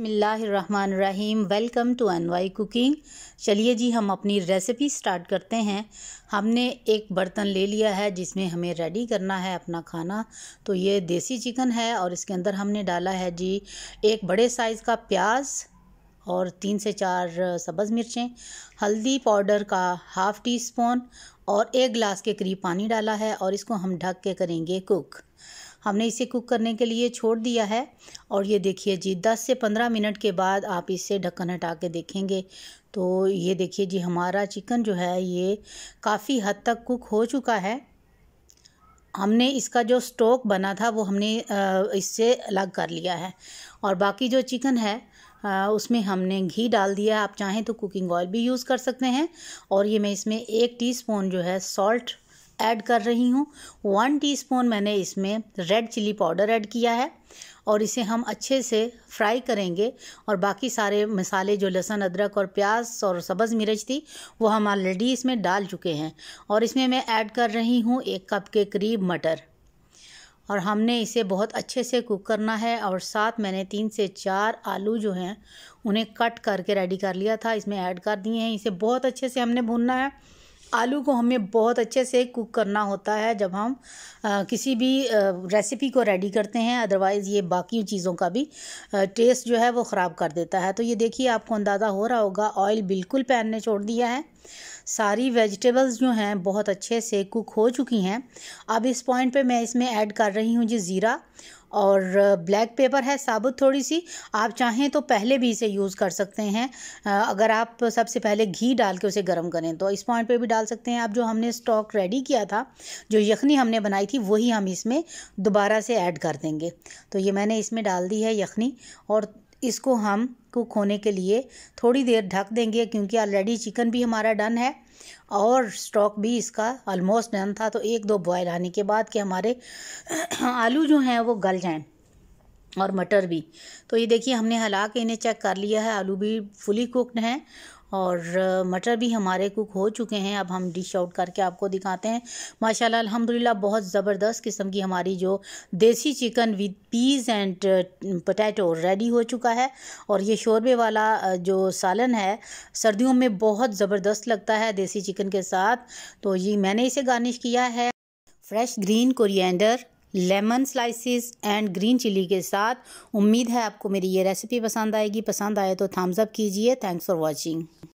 बसमीम welcome to अनवाई cooking चलिए जी हम अपनी रेसिपी स्टार्ट करते हैं हमने एक बर्तन ले लिया है जिसमें हमें रेडी करना है अपना खाना तो ये देसी चिकन है और इसके अंदर हमने डाला है जी एक बड़े साइज़ का प्याज और तीन से चार सब्ज़ मिर्चें हल्दी पाउडर का हाफ़ टी स्पून और एक गिलास के करीब पानी डाला है और इसको हम ढक के करेंगे कुक हमने इसे कुक करने के लिए छोड़ दिया है और ये देखिए जी 10 से 15 मिनट के बाद आप इसे ढक्कन हटा के देखेंगे तो ये देखिए जी हमारा चिकन जो है ये काफ़ी हद तक कुक हो चुका है हमने इसका जो स्टोक बना था वो हमने इससे अलग कर लिया है और बाकी जो चिकन है उसमें हमने घी डाल दिया आप चाहें तो कुकिंग ऑयल भी यूज़ कर सकते हैं और ये मैं इसमें एक टीस्पून जो है सॉल्ट ऐड कर रही हूँ वन टीस्पून मैंने इसमें रेड चिली पाउडर ऐड किया है और इसे हम अच्छे से फ्राई करेंगे और बाकी सारे मसाले जो लहसुन अदरक और प्याज और सब्ज़ मिर्च थी वो हम ऑलरेडी इसमें डाल चुके हैं और इसमें मैं ऐड कर रही हूँ एक कप के करीब मटर और हमने इसे बहुत अच्छे से कुक करना है और साथ मैंने तीन से चार आलू जो हैं उन्हें कट करके रेडी कर लिया था इसमें ऐड कर दिए हैं इसे बहुत अच्छे से हमने भूनना है आलू को हमें बहुत अच्छे से कुक करना होता है जब हम आ, किसी भी आ, रेसिपी को रेडी करते हैं अदरवाइज़ ये बाकी चीज़ों का भी आ, टेस्ट जो है वो ख़राब कर देता है तो ये देखिए आपको अंदाज़ा हो रहा होगा ऑयल बिल्कुल पैन ने छोड़ दिया है सारी वेजिटेबल्स जो हैं बहुत अच्छे से कुक हो चुकी हैं अब इस पॉइंट पे मैं इसमें ऐड कर रही हूँ जी ज़ीरा और ब्लैक पेपर है साबुत थोड़ी सी आप चाहें तो पहले भी इसे यूज़ कर सकते हैं अगर आप सबसे पहले घी डाल के उसे गर्म करें तो इस पॉइंट पे भी डाल सकते हैं आप जो हमने स्टॉक रेडी किया था जो यखनी हमने बनाई थी वही हम इसमें दोबारा से ऐड कर देंगे तो ये मैंने इसमें डाल दी है यखनी और इसको हम कुक होने के लिए थोड़ी देर ढक देंगे क्योंकि ऑलरेडी चिकन भी हमारा डन है और स्टॉक भी इसका ऑलमोस्ट डन था तो एक दो बॉयल आने के बाद कि हमारे आलू जो हैं वो गल जाएं और मटर भी तो ये देखिए हमने हला के इन्हें चेक कर लिया है आलू भी फुली कुकड हैं और मटर भी हमारे कुक हो चुके हैं अब हम डिश आउट करके आपको दिखाते हैं माशाल्लाह अल्हम्दुलिल्लाह बहुत ज़बरदस्त किस्म की हमारी जो देसी chicken with peas and potato ready हो चुका है और ये शोरबे वाला जो सालन है सर्दियों में बहुत ज़बरदस्त लगता है देसी चिकन के साथ तो ये मैंने इसे गार्निश किया है fresh green coriander lemon slices and green chili के साथ उम्मीद है आपको मेरी ये रेसिपी पसंद आएगी पसंद आए तो थम्सअप कीजिए थैंक्स फॉर वॉचिंग